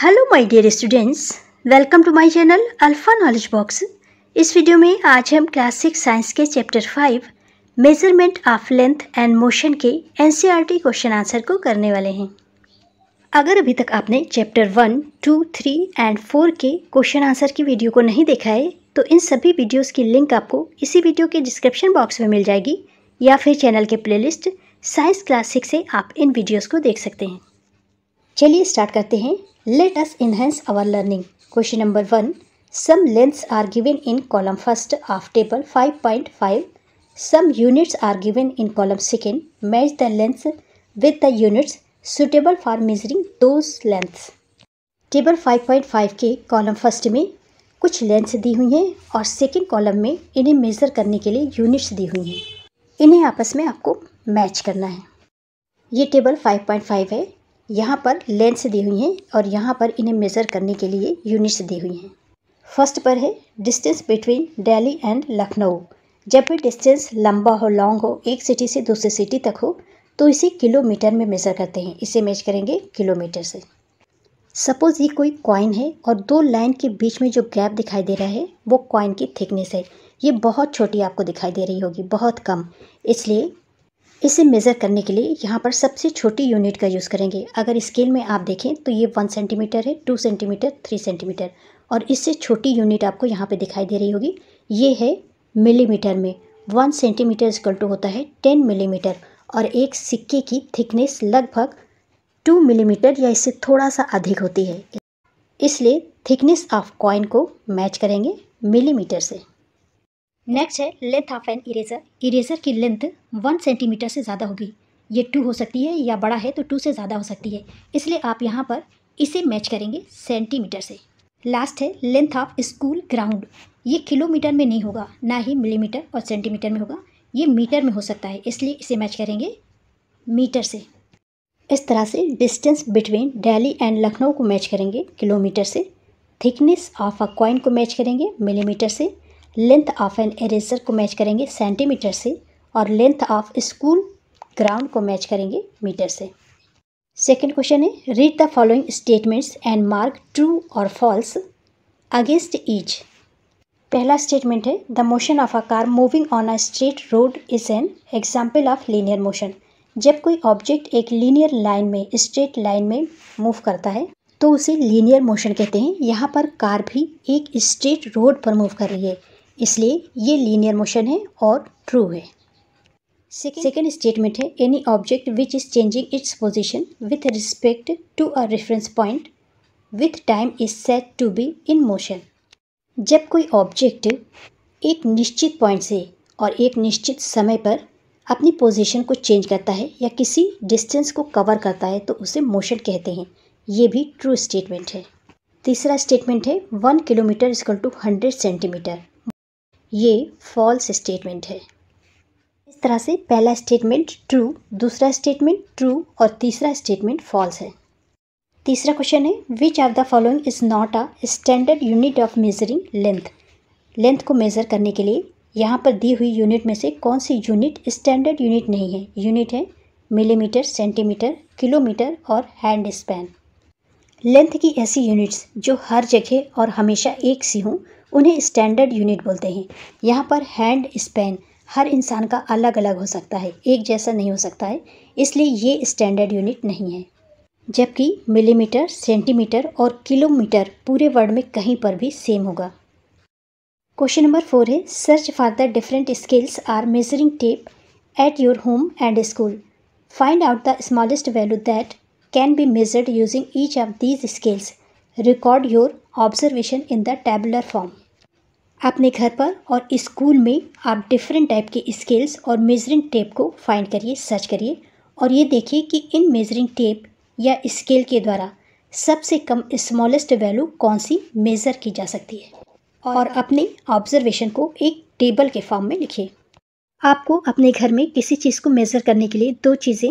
Hello my dear students welcome to my channel alpha knowledge box इस video में आज हम क्लास सिक्स साइंस के chapter five measurement of length and motion के NCERT question answer को करने वाले हैं अगर अभी तक आपने chapter one two three and four के क्वेश्चन आंसर की वीडियो को नहीं देखा है तो इन सभी वीडियोज़ की लिंक आपको इसी वीडियो के डिस्क्रिप्शन बॉक्स में मिल जाएगी या फिर चैनल के प्ले साइंस क्लास सिक्स से आप इन वीडियोज़ को देख सकते हैं चलिए स्टार्ट करते हैं let us enhance our learning question number one some lengths are given in column first of table 5.5 some units are given in column second match the lengths with the units suitable for measuring those lengths table 5.5 के column first में कुछ lengths दी हुई हैं और second column में इन्हें measure करने के लिए यूनिट्स दी हुई हैं इन्हें आपस में आपको मैच करना है ये टेबल 5.5 है यहाँ पर लेंथ दी हुई हैं और यहाँ पर इन्हें मेज़र करने के लिए यूनिट्स दी हुई हैं फर्स्ट पर है distance between Delhi and Lucknow जब भी डिस्टेंस लंबा हो लॉन्ग हो एक सिटी से दूसरी सिटी तक हो तो इसे किलोमीटर में मेज़र करते हैं इसे मेज करेंगे किलोमीटर से सपोज़ ये कोई कॉइन है और दो लाइन के बीच में जो गैप दिखाई दे रहा है वो कॉइन की थिकनेस है ये बहुत छोटी आपको दिखाई दे रही होगी बहुत कम इसलिए इसे मेज़र करने के लिए यहाँ पर सबसे छोटी यूनिट का यूज़ करेंगे अगर स्केल में आप देखें तो ये वन सेंटीमीटर है टू सेंटीमीटर थ्री सेंटीमीटर और इससे छोटी यूनिट आपको यहाँ पे दिखाई दे रही होगी ये है मिलीमीटर में वन सेंटीमीटर इजकल टू होता है टेन मिलीमीटर और एक सिक्के की थिकनेस लगभग टू मिलीमीटर या इससे थोड़ा सा अधिक होती है इसलिए थिकनेस ऑफ कॉइन को मैच करेंगे मिलीमीटर से नेक्स्ट है length of an eraser eraser की लेंथ वन सेंटीमीटर से ज़्यादा होगी ये टू हो सकती है या बड़ा है तो टू से ज़्यादा हो सकती है इसलिए आप यहाँ पर इसे मैच करेंगे सेंटीमीटर से लास्ट है लेंथ ऑफ स्कूल ग्राउंड ये किलोमीटर में नहीं होगा ना ही मिलीमीटर और सेंटीमीटर में होगा ये मीटर में हो सकता है इसलिए इसे मैच करेंगे मीटर से इस तरह से distance between Delhi and Lucknow को मैच करेंगे किलोमीटर से थिकनेस ऑफ अ कॉइन को मैच करेंगे मिलीमीटर से लेंथ ऑफ एन इरेजर को मैच करेंगे सेंटीमीटर से और लेंथ ऑफ स्कूल ग्राउंड को मैच करेंगे मीटर से सेकेंड क्वेश्चन है read the following statements and mark true or false against each पहला स्टेटमेंट है the motion of a car moving on a straight road is an example of linear motion जब कोई object एक linear line में straight line में move करता है तो उसे लीनियर मोशन कहते हैं यहाँ पर कार भी एक स्ट्रेट रोड पर मूव कर रही है इसलिए ये लीनियर मोशन है और ट्रू है सेकेंड स्टेटमेंट है any object which is changing its position with respect to a reference point with time is said to be in motion जब कोई ऑब्जेक्ट एक निश्चित पॉइंट से और एक निश्चित समय पर अपनी पोजीशन को चेंज करता है या किसी डिस्टेंस को कवर करता है तो उसे मोशन कहते हैं ये भी ट्रू स्टेटमेंट है तीसरा स्टेटमेंट है one kilometre is equal to hundred centimetre ये फॉल्स स्टेटमेंट है इस तरह से पहला स्टेटमेंट ट्रू दूसरा स्टेटमेंट ट्रू और तीसरा स्टेटमेंट फॉल्स है तीसरा क्वेश्चन है which are the following is not a standard unit of measuring length length को मेज़र करने के लिए यहाँ पर दी हुई यूनिट में से कौन सी यूनिट स्टैंडर्ड यूनिट नहीं है यूनिट है मिलीमीटर सेंटीमीटर किलोमीटर और हैंड स्पैन लेंथ की ऐसी यूनिट्स जो हर जगह और हमेशा एक सी हों उन्हें स्टैंडर्ड यूनिट बोलते हैं यहाँ पर हैंड स्पेन हर इंसान का अलग अलग हो सकता है एक जैसा नहीं हो सकता है इसलिए ये स्टैंडर्ड यूनिट नहीं है जबकि मिलीमीटर सेंटीमीटर और किलोमीटर पूरे वर्ल्ड में कहीं पर भी सेम होगा क्वेश्चन नंबर फोर है search for the different scales or measuring tape at your home and school find out the smallest value that can be measured using each of these scales record your observation in the tabular form अपने घर पर और स्कूल में आप different type के scales और measuring tape को फाइंड करिए सर्च करिए और ये देखिए कि इन मेजरिंग टेप या स्केल के द्वारा सबसे कम स्मॉलेस्ट वैल्यू कौन सी मेज़र की जा सकती है और अपने ऑब्जर्वेशन को एक टेबल के फॉर्म में लिखिए आपको अपने घर में किसी चीज़ को मेज़र करने के लिए दो चीज़ें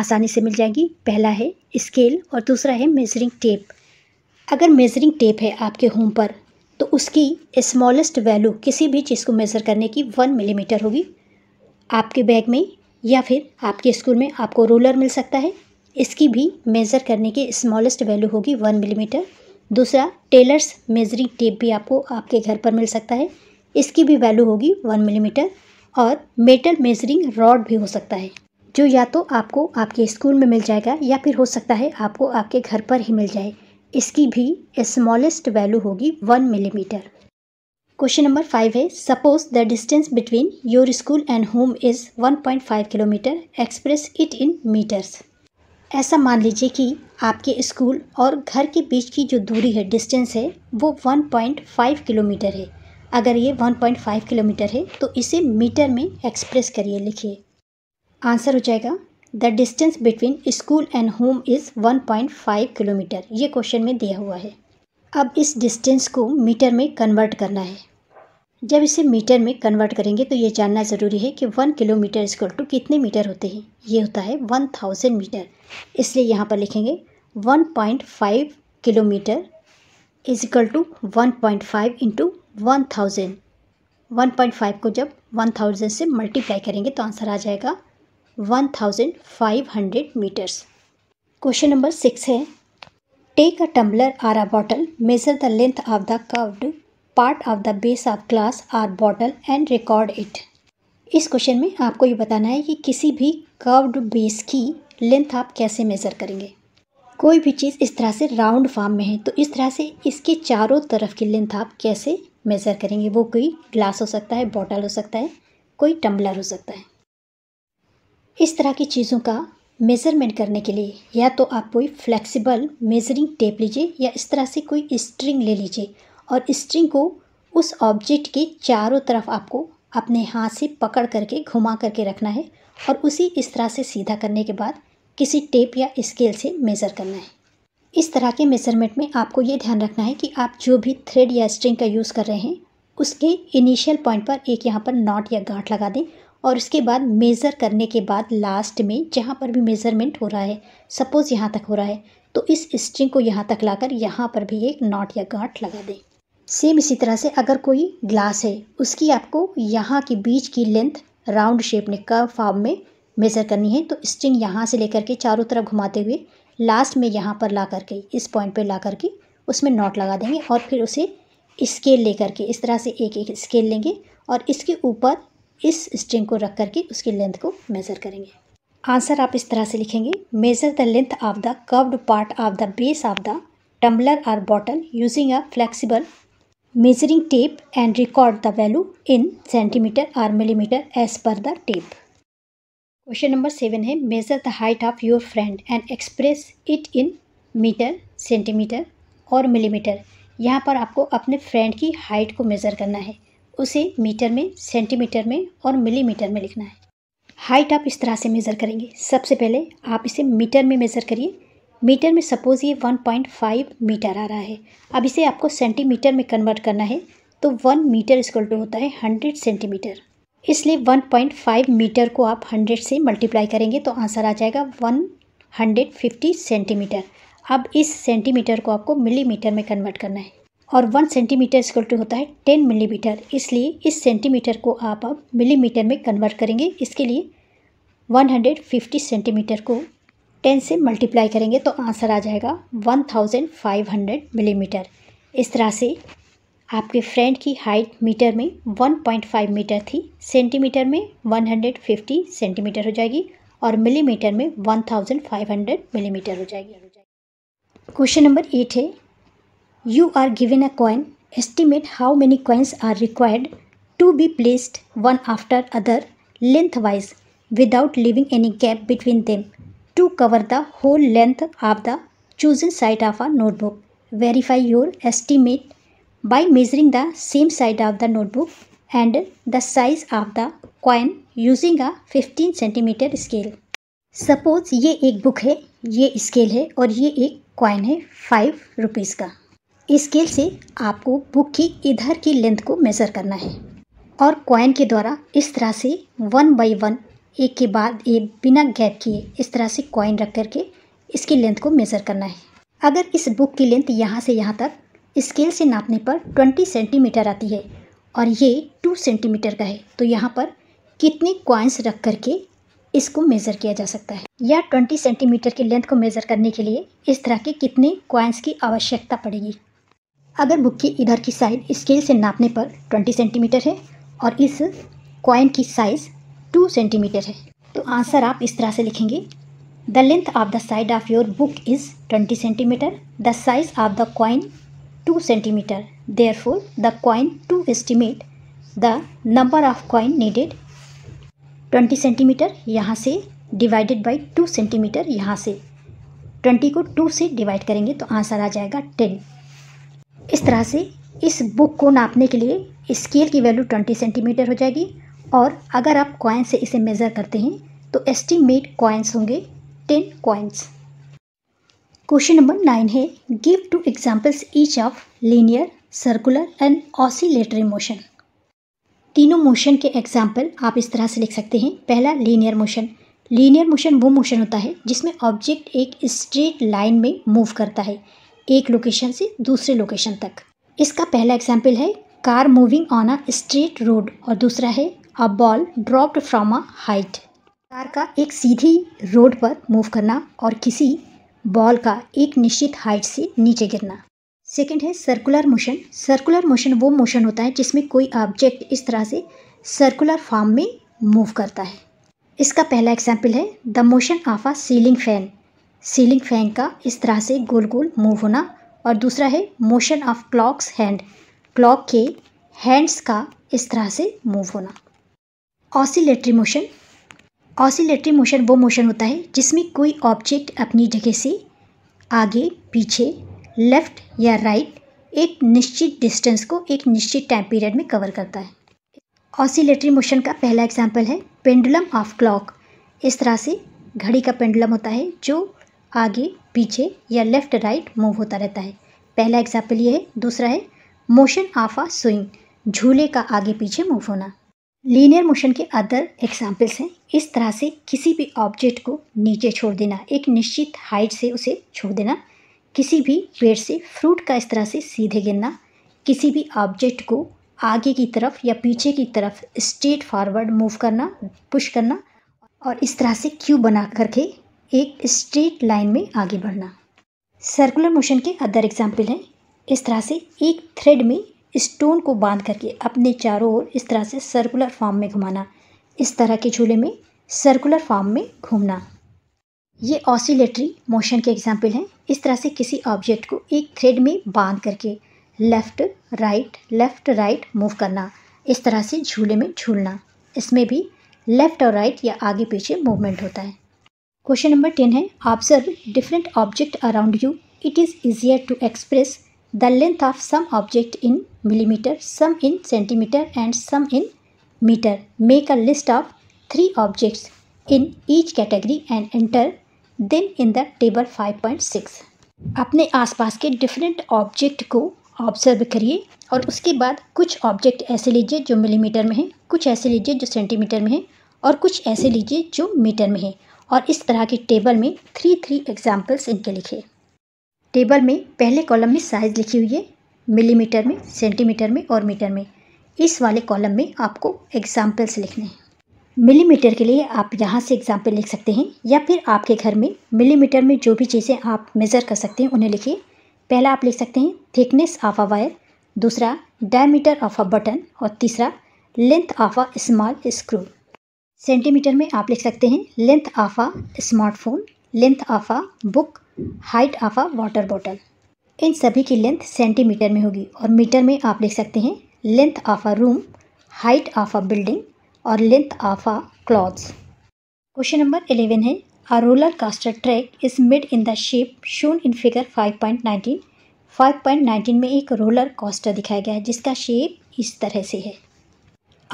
आसानी से मिल जाएंगी पहला है स्केल और दूसरा है मेजरिंग टेप अगर मेजरिंग टेप है आपके होम पर तो उसकी स्मॉलेस्ट वैल्यू किसी भी चीज़ को मेज़र करने की वन मिलीमीटर होगी आपके बैग में या फिर आपके स्कूल में आपको रोलर मिल सकता है इसकी भी मेज़र करने की स्मॉलेस्ट वैल्यू होगी वन मिलीमीटर दूसरा टेलर्स मेजरिंग टेप भी आपको आपके घर पर मिल सकता है इसकी भी वैल्यू होगी वन मिलीमीटर और मेटल मेजरिंग रॉड भी हो सकता है जो या तो आपको आपके स्कूल में मिल जाएगा या फिर हो सकता है आपको आपके घर पर ही मिल जाए इसकी भी स्मॉलेस्ट वैल्यू होगी one millimetre question number five है suppose the distance between your school and home is one point five kilometre express it in metres ऐसा मान लीजिए कि आपके स्कूल और घर के बीच की जो दूरी है डिस्टेंस है वो 1.5 किलोमीटर है अगर ये 1.5 किलोमीटर है तो इसे मीटर में एक्सप्रेस करिए लिखिए आंसर हो जाएगा the distance between school and home is 1.5 kilometre ये क्वेश्चन में दिया हुआ है अब इस डिस्टेंस को मीटर में कन्वर्ट करना है जब इसे मीटर में कन्वर्ट करेंगे तो ये जानना ज़रूरी है कि वन किलोमीटर इक्वल टू कितने मीटर होते हैं ये होता है वन थाउजेंड मीटर इसलिए यहाँ पर लिखेंगे one point five kilometre is equal to one point five into one thousand one point five को जब वन थाउजेंड से मल्टीप्लाई करेंगे तो आंसर आ जाएगा one thousand five hundred metres question number six है take a tumbler or a bottle measure the length of the curved part of the base of glass or bottle and record it इस क्वेश्चन में आपको ये बताना है कि किसी भी कर्व्ड बेस की लेंथ आप कैसे मेज़र करेंगे कोई भी चीज़ इस तरह से राउंड फॉर्म में है तो इस तरह से इसके चारों तरफ की लेंथ आप कैसे मेज़र करेंगे वो कोई ग्लास हो सकता है बॉटल हो सकता है कोई टम्बलर हो सकता है इस तरह की चीज़ों का मेज़रमेंट करने के लिए या तो आप कोई फ्लेक्सिबल मेज़रिंग टेप लीजिए या इस तरह से कोई स्ट्रिंग ले लीजिए और स्ट्रिंग को उस ऑब्जेक्ट के चारों तरफ आपको अपने हाथ से पकड़ करके घुमा करके रखना है और उसी इस तरह से सीधा करने के बाद किसी टेप या स्केल से मेज़र करना है इस तरह के मेज़रमेंट में आपको ये ध्यान रखना है कि आप जो भी थ्रेड या स्ट्रिंग का यूज़ कर रहे हैं उसके इनिशियल पॉइंट पर एक यहाँ पर नॉट या गांठ लगा दें और उसके बाद मेज़र करने के बाद लास्ट में जहाँ पर भी मेज़रमेंट हो रहा है सपोज़ यहाँ तक हो रहा है तो इस स्ट्रिंग को यहाँ तक लाकर यहाँ पर भी एक नॉट या गांठ लगा दें सेम इसी तरह से अगर कोई ग्लास है उसकी आपको यहाँ के बीच की लेंथ राउंड शेप में कर्व फॉर्म में मेज़र करनी है तो स्ट्रिंग यहाँ से लेकर के चारों तरफ घुमाते हुए लास्ट में यहाँ पर ला करके इस पॉइंट पर ला करके उसमें नॉट लगा देंगे और फिर उसे स्केल लेकर के इस तरह से एक एक स्केल लेंगे और इसके ऊपर इस स्ट्रिंग को रख करके उसकी लेंथ को मेज़र करेंगे आंसर आप इस तरह से लिखेंगे measure the length of the curved part of the base of the tumbler or bottle using a flexible measuring tape and record the value in centimetre or millimetre as per the tape question number seven है measure the height of your friend and express it in metre centimetre और millimetre यहाँ पर आपको अपने friend की height को measure करना है उसे मीटर में सेंटीमीटर में और मिलीमीटर में लिखना है हाइट आप इस तरह से मेज़र करेंगे सबसे पहले आप इसे मीटर में मेज़र करिए मीटर में सपोज़ ये 1.5 मीटर आ रहा है अब इसे आपको सेंटीमीटर में कन्वर्ट करना है तो वन मीटर इसको टू होता है हंड्रेड सेंटीमीटर इसलिए वन मीटर को आप हंड्रेड से मल्टीप्लाई करेंगे तो आंसर आ जाएगा फिफ्टी सेंटीमीटर अब इस सेंटीमीटर को आपको मिलीमीटर में कन्वर्ट करना है और वन सेंटीमीटर इक्वल टू होता है टेन मिलीमीटर इसलिए इस सेंटीमीटर को आप अब मिलीमीटर में कन्वर्ट करेंगे इसके लिए वन हंड्रेड फिफ्टी सेंटीमीटर को टेन से मल्टीप्लाई करेंगे तो आंसर आ जाएगा one thousand five hundred millimetre इस तरह से आपके फ्रेंड की हाइट मीटर में वन पॉइंट फाइव मीटर थी सेंटीमीटर में वन हंड्रेड फिफ्टी सेंटीमीटर हो जाएगी और मिलीमीटर में one thousand five hundred millimetre हो जाएगी क्वेश्चन नंबर एट है you are given a coin estimate how many coins are required to be placed one after other lengthwise without leaving any gap between them to cover the whole length of the chosen side of a notebook verify your estimate by measuring the same side of the notebook and the size of the coin using a fifteen centimetre scale suppose ये एक book है ये scale है और ये एक coin है five rupees का इस स्केल से आपको बुक की इधर की लेंथ को मेज़र करना है और कॉइन के द्वारा इस तरह से वन बाई वन एक के बाद एक बिना गैप किए इस तरह से कॉइन रख करके इसकी लेंथ को मेज़र करना है अगर इस बुक की लेंथ यहाँ से यहाँ तक स्केल से नापने पर ट्वेंटी सेंटीमीटर आती है और ये टू सेंटीमीटर का है तो यहाँ पर कितने क्वाइंस रख कर के इसको मेज़र किया जा सकता है या 20 सेंटीमीटर की लेंथ को मेज़र करने के लिए इस तरह के कितने क्वाइंस की आवश्यकता पड़ेगी अगर बुक की इधर की साइड स्केल से नापने पर 20 सेंटीमीटर है और इस क्वाइन की साइज़ 2 सेंटीमीटर है तो आंसर आप इस तरह से लिखेंगे the length of the side of your book is twenty centimetre the size of the coin two centimetre there the coin to estimate the number of coin needed twenty centimetre यहाँ से divided by two centimetre यहाँ से twenty को to से divide करेंगे तो answer आ जाएगा टेन इस तरह से इस बुक को नापने के लिए स्केल की वैल्यू ट्वेंटी सेंटीमीटर हो जाएगी और अगर आप कॉइन से इसे मेज़र करते हैं तो एस्टिमेट कॉइन्स होंगे ten coins question number nine है give two examples each of linear circular and oscillatory motion तीनों मोशन के एग्जाम्पल आप इस तरह से लिख सकते हैं पहला लीनियर मोशन लीनियर मोशन वो मोशन होता है जिसमें ऑब्जेक्ट एक स्ट्रेट लाइन में मूव करता है एक लोकेशन से दूसरे लोकेशन तक इसका पहला एग्जाम्पल है car moving on a straight road और दूसरा है a ball dropped from a height car का एक सीधी रोड पर मूव करना और किसी बॉल का एक निश्चित हाइट से नीचे गिरना सेकेंड है सर्कुलर मोशन सर्कुलर मोशन वो मोशन होता है जिसमें कोई ऑब्जेक्ट इस तरह से सर्कुलर फॉर्म में मूव करता है इसका पहला एग्जाम्पल है the motion of a ceiling fan ceiling fan का इस तरह से गोल गोल मूव होना और दूसरा है motion of clocks hand clock के हैंड्स का इस तरह से मूव होना ऑसिलेटरी मोशन ऑसिलेटरी मोशन वो मोशन होता है जिसमें कोई ऑब्जेक्ट अपनी जगह से आगे पीछे लेफ़्ट या राइट एक निश्चित डिस्टेंस को एक निश्चित टाइम पीरियड में कवर करता है ऑसिलेटरी मोशन का पहला एग्जाम्पल है पेंडुलम ऑफ क्लॉक इस तरह से घड़ी का पेंडुलम होता है जो आगे पीछे या लेफ़्ट राइट मूव होता रहता है पहला एग्जाम्पल ये है दूसरा है मोशन ऑफ आ स्विंग झूले का आगे पीछे मूव होना लीनियर मोशन के अदर एग्जाम्पल्स हैं इस तरह से किसी भी ऑब्जेक्ट को नीचे छोड़ देना एक निश्चित हाइट से उसे छोड़ देना किसी भी पेड़ से फ्रूट का इस तरह से सीधे गिरना किसी भी ऑब्जेक्ट को आगे की तरफ या पीछे की तरफ स्ट्रेट फॉरवर्ड मूव करना पुश करना और इस तरह से क्यू बना करके एक स्ट्रेट लाइन में आगे बढ़ना सर्कुलर मोशन के अदर एग्जाम्पल हैं इस तरह से एक थ्रेड में स्टोन को बांध करके अपने चारों ओर इस तरह से सर्कुलर फॉर्म में घुमाना इस तरह के झूले में सर्कुलर फॉर्म में घूमना ये ऑसिलेटरी मोशन के एग्जाम्पल हैं इस तरह से किसी ऑब्जेक्ट को एक थ्रेड में बांध करके left right left right move करना इस तरह से झूले में झूलना इसमें भी लेफ़्ट और राइट या आगे पीछे मूवमेंट होता है क्वेश्चन नंबर टेन है observe different object around you it is easier to express the length of some object in millimetre some in centimetre and some in metre make a list of three objects in each category and enter then in the table 5.6 अपने आसपास के different object को observe करिए और उसके बाद कुछ object ऐसे लीजिए जो मिलीमीटर में है कुछ ऐसे लीजिए जो सेंटीमीटर में है और कुछ ऐसे लीजिए जो मीटर में है और इस तरह के टेबल में थ्री थ्री एग्जाम्पल्स इनके लिखिए टेबल में पहले कॉलम में साइज़ लिखी हुई है मिलीमीटर में सेंटीमीटर में और मीटर में इस वाले कॉलम में आपको एग्जाम्पल्स लिखने हैं मिलीमीटर के लिए आप यहाँ से एग्जाम्पल लिख सकते हैं या फिर आपके घर में मिलीमीटर में जो भी चीज़ें आप मेज़र कर सकते हैं उन्हें लिखिए पहला आप लिख सकते हैं थिकनेस ऑफ अ वायर दूसरा डायमीटर ऑफ अ बटन और तीसरा length of a small screw centimetre में आप लिख सकते हैं length of a smartphone length of a book height of a water bottle इन सभी की लेंथ सेंटीमीटर में होगी और मीटर में आप लिख सकते हैं length of a room height of a building और length of a clothes question number eleven है A roller caster track is made in the shape shown in figure 5.19. 5.19 में एक रोलर कास्टर दिखाया गया है जिसका शेप इस तरह से है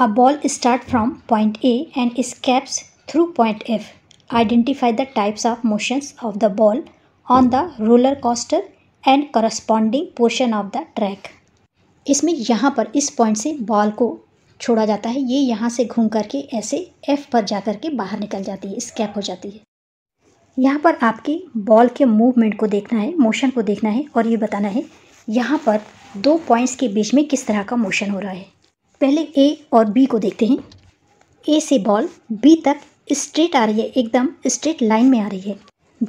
a ball start from point A and escapes through point F identify the types of motions of the ball on the roller coaster and corresponding portion of the track इसमें यहाँ पर इस पॉइंट से ball को छोड़ा जाता है ये यहाँ से घूम करके ऐसे एफ़ पर जा करके के बाहर निकल जाती है स्कैप हो जाती है यहाँ पर आपके बॉल के मूवमेंट को देखना है मोशन को देखना है और ये बताना है यहाँ पर दो पॉइंट्स के बीच में किस तरह का मोशन हो रहा है पहले ए और बी को देखते हैं ए से बॉल बी तक स्ट्रेट आ रही है एकदम स्ट्रेट लाइन में आ रही है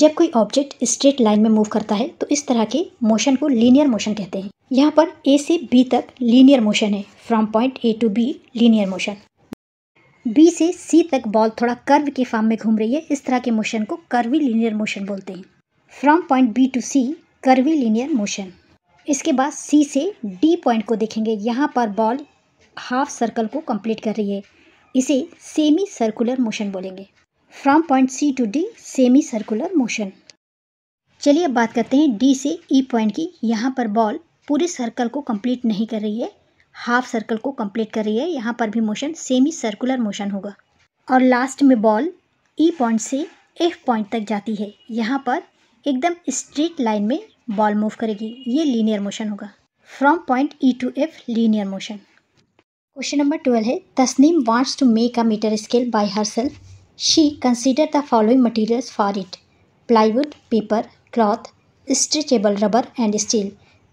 जब कोई ऑब्जेक्ट स्ट्रेट लाइन में मूव करता है तो इस तरह के मोशन को लीनियर मोशन कहते हैं यहाँ पर ए से बी तक लीनियर मोशन है from point A to B linear motion B से सी तक बॉल थोड़ा कर्व के फॉर्म में घूम रही है इस तरह के मोशन को कर्वी लीनियर मोशन बोलते हैं from point B to C curvy linear motion इसके बाद सी से डी पॉइंट को देखेंगे यहाँ पर बॉल हाफ सर्कल को कंप्लीट कर रही है इसे सेमी सर्कुलर मोशन बोलेंगे from point C to D semi circular motion चलिए अब बात करते हैं डी से ई e पॉइंट की यहाँ पर बॉल पूरे सर्कल को कंप्लीट नहीं कर रही है हाफ सर्कल को कंप्लीट कर रही है यहाँ पर भी मोशन सेमी सर्कुलर मोशन होगा और लास्ट में बॉल ई पॉइंट से एफ पॉइंट तक जाती है यहाँ पर एकदम स्ट्रेट लाइन में बॉल मूव करेगी ये लीनियर मोशन होगा from point E to F linear motion question number twelve है Tasneem wants to make a metre scale by herself she consider the following materials for it plywood paper cloth stretchable rubber and steel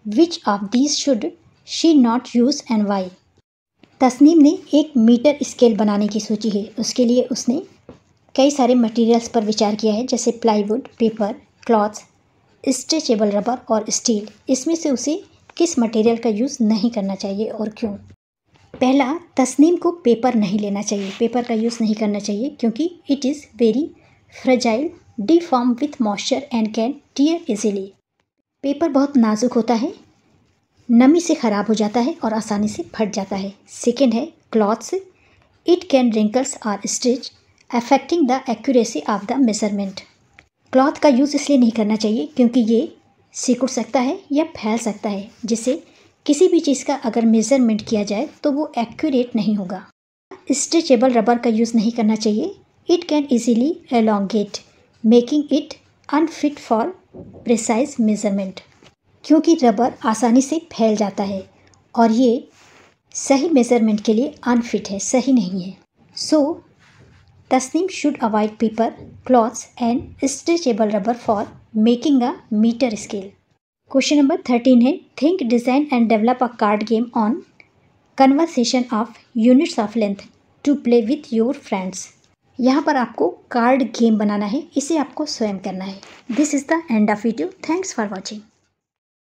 which of these should she not use and Y Tasneem ने एक metre scale बनाने की सोची है उसके लिए उसने कई सारे मटेरियल्स पर विचार किया है जैसे plywood paper cloths stretchable rubber और स्टील इसमें से उसे किस मटेरियल का यूज़ नहीं करना चाहिए और क्यों पहला तस्नीम को पेपर नहीं लेना चाहिए पेपर का यूज़ नहीं करना चाहिए क्योंकि it is very fragile form with moisture and can tear easily paper बहुत नाजुक होता है नमी से ख़राब हो जाता है और आसानी से फट जाता है सेकेंड है cloths it can wrinkles or stitch affecting the accuracy of the measurement cloth का यूज़ इसलिए नहीं करना चाहिए क्योंकि ये सिकुड़ सकता है या फैल सकता है जिससे किसी भी चीज़ का अगर मेज़रमेंट किया जाए तो वो एक्यूरेट नहीं होगा स्ट्रेचेबल रबर का यूज़ नहीं करना चाहिए it can easily elongate making it unfit for precise measurement क्योंकि रबर आसानी से फैल जाता है और ये सही मेज़रमेंट के लिए अनफिट है सही नहीं है so Tasneem should avoid paper cloths and stretchable rubber for making a metre scale question number thirteen है think design and develop a card game on conversation of units of length to play with your friends यहाँ पर आपको card game बनाना है इसे आपको स्वयं करना है this is the end of video thanks for watching